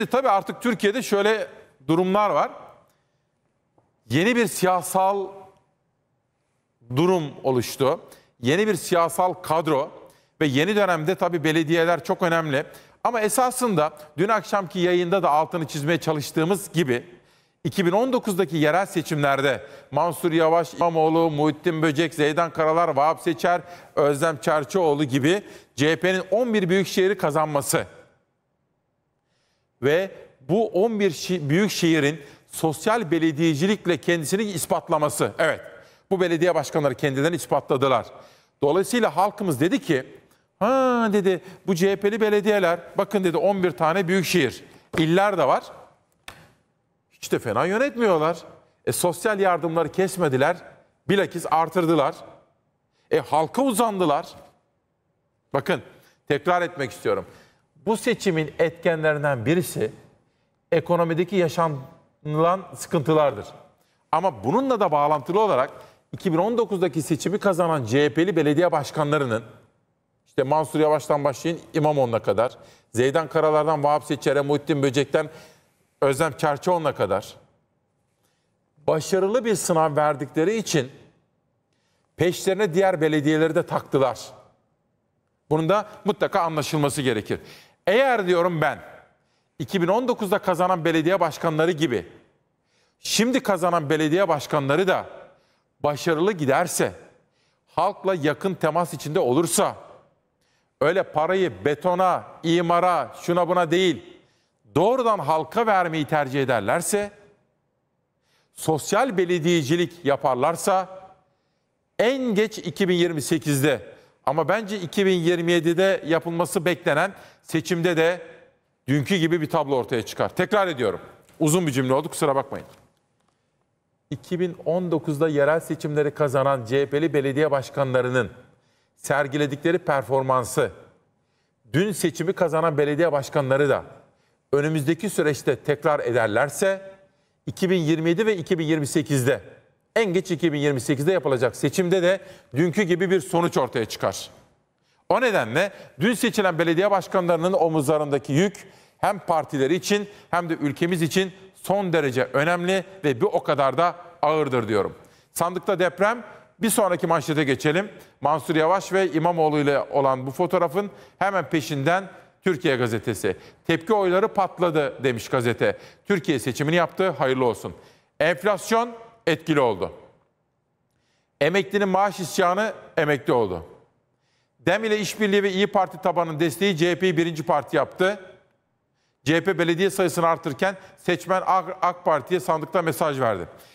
E, tabii artık Türkiye'de şöyle durumlar var. Yeni bir siyasal durum oluştu. Yeni bir siyasal kadro ve yeni dönemde tabii belediyeler çok önemli. Ama esasında dün akşamki yayında da altını çizmeye çalıştığımız gibi 2019'daki yerel seçimlerde Mansur Yavaş, İmamoğlu, Muhittin Böcek, Zeydan Karalar, Vahap Seçer, Özlem Çerçioğlu gibi CHP'nin 11 büyük şehri kazanması ve bu 11 şi- büyük şehirin sosyal belediyecilikle kendisini ispatlaması. Evet. Bu belediye başkanları kendilerini ispatladılar. Dolayısıyla halkımız dedi ki, ha dedi bu CHP'li belediyeler bakın dedi 11 tane büyük şehir, iller de var. Hiç de fena yönetmiyorlar. E, sosyal yardımları kesmediler, bilakis artırdılar. E halka uzandılar. Bakın tekrar etmek istiyorum bu seçimin etkenlerinden birisi ekonomideki yaşanılan sıkıntılardır. Ama bununla da bağlantılı olarak 2019'daki seçimi kazanan CHP'li belediye başkanlarının işte Mansur Yavaş'tan başlayın İmamoğlu'na kadar, Zeydan Karalar'dan Vahap Seçer'e, Muhittin Böcek'ten Özlem Çerçoğlu'na kadar başarılı bir sınav verdikleri için peşlerine diğer belediyeleri de taktılar. Bunun da mutlaka anlaşılması gerekir. Eğer diyorum ben 2019'da kazanan belediye başkanları gibi şimdi kazanan belediye başkanları da başarılı giderse, halkla yakın temas içinde olursa, öyle parayı betona, imara, şuna buna değil, doğrudan halka vermeyi tercih ederlerse, sosyal belediyecilik yaparlarsa en geç 2028'de ama bence 2027'de yapılması beklenen seçimde de dünkü gibi bir tablo ortaya çıkar. Tekrar ediyorum. Uzun bir cümle oldu kusura bakmayın. 2019'da yerel seçimleri kazanan CHP'li belediye başkanlarının sergiledikleri performansı, dün seçimi kazanan belediye başkanları da önümüzdeki süreçte tekrar ederlerse 2027 ve 2028'de en geç 2028'de yapılacak seçimde de dünkü gibi bir sonuç ortaya çıkar. O nedenle dün seçilen belediye başkanlarının omuzlarındaki yük hem partileri için hem de ülkemiz için son derece önemli ve bir o kadar da ağırdır diyorum. Sandıkta deprem bir sonraki manşete geçelim. Mansur Yavaş ve İmamoğlu ile olan bu fotoğrafın hemen peşinden Türkiye gazetesi. Tepki oyları patladı demiş gazete. Türkiye seçimini yaptı hayırlı olsun. Enflasyon etkili oldu. Emeklinin maaş isyanı emekli oldu. DEM ile işbirliği ve İyi Parti tabanının desteği CHP'yi birinci parti yaptı. CHP belediye sayısını artırırken seçmen AK Parti'ye sandıkta mesaj verdi.